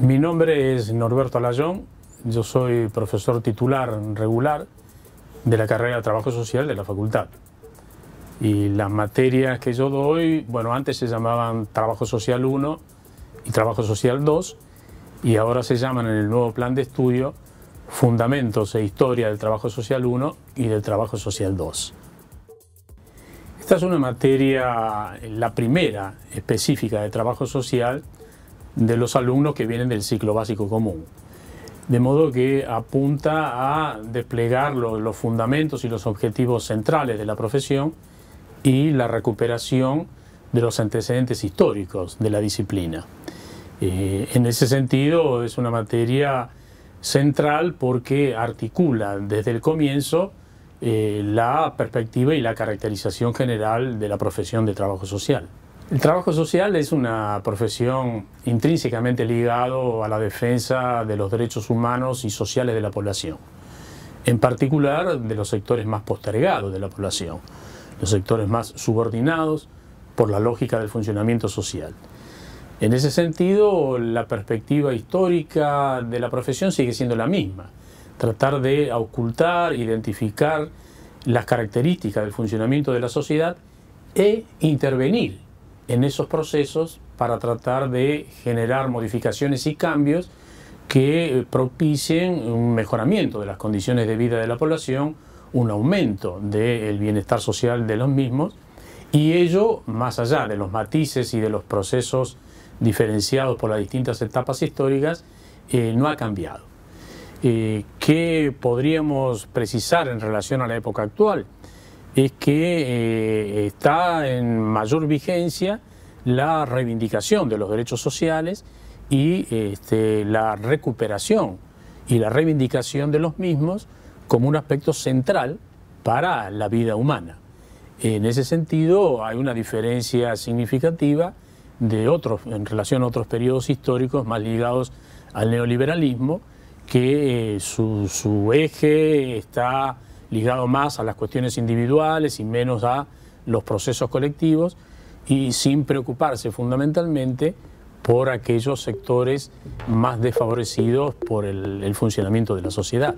Mi nombre es Norberto Alayón, yo soy profesor titular regular de la carrera de Trabajo Social de la facultad. Y las materias que yo doy, bueno, antes se llamaban Trabajo Social 1 y Trabajo Social 2, y ahora se llaman en el nuevo plan de estudio Fundamentos e Historia del Trabajo Social 1 y del Trabajo Social 2. Esta es una materia, la primera específica de trabajo social de los alumnos que vienen del ciclo básico común. De modo que apunta a desplegar los, fundamentos y los objetivos centrales de la profesión y la recuperación de los antecedentes históricos de la disciplina. Eh, en ese sentido es una materia central porque articula desde el comienzo eh, la perspectiva y la caracterización general de la profesión de trabajo social. El trabajo social es una profesión intrínsecamente ligado a la defensa de los derechos humanos y sociales de la población, en particular de los sectores más postergados de la población, los sectores más subordinados por la lógica del funcionamiento social. En ese sentido, la perspectiva histórica de la profesión sigue siendo la misma tratar de ocultar, identificar las características del funcionamiento de la sociedad e intervenir en esos procesos para tratar de generar modificaciones y cambios que eh, propicien un mejoramiento de las condiciones de vida de la población, un aumento del bienestar social de los mismos y ello más allá de los matices y de los procesos diferenciados por las distintas etapas históricas, eh, no ha cambiado. Eh, ¿Qué podríamos precisar en relación a la época actual es que eh, está en mayor vigencia la reivindicación de los derechos sociales y este, la recuperación y la reivindicación de los mismos como un aspecto central para la vida humana. En ese sentido hay una diferencia significativa en relación a otros periodos históricos más ligados al neoliberalismo, que eh, su, eje está ligado más a las cuestiones individuales y menos a los procesos colectivos y sin preocuparse fundamentalmente por aquellos sectores más desfavorecidos por el funcionamiento de la sociedad.